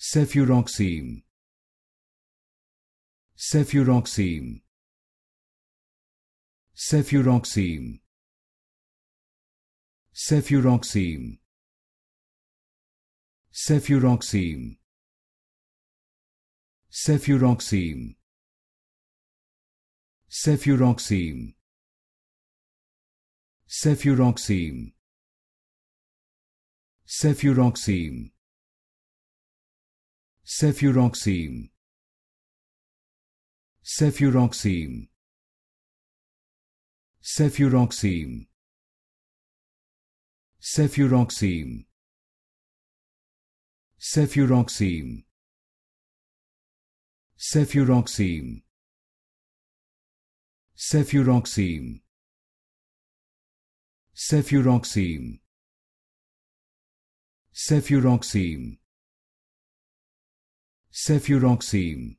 cefuroxime cefuroxime cefuroxime cefuroxime cefuroxime cefuroxime cefuroxime cefuroxime cefuroxime cefuroxime cefuroxime cefuroxime cefuroxime cefuroxime cefuroxime cefuroxime cefuroxime cefuroxime cefuroxime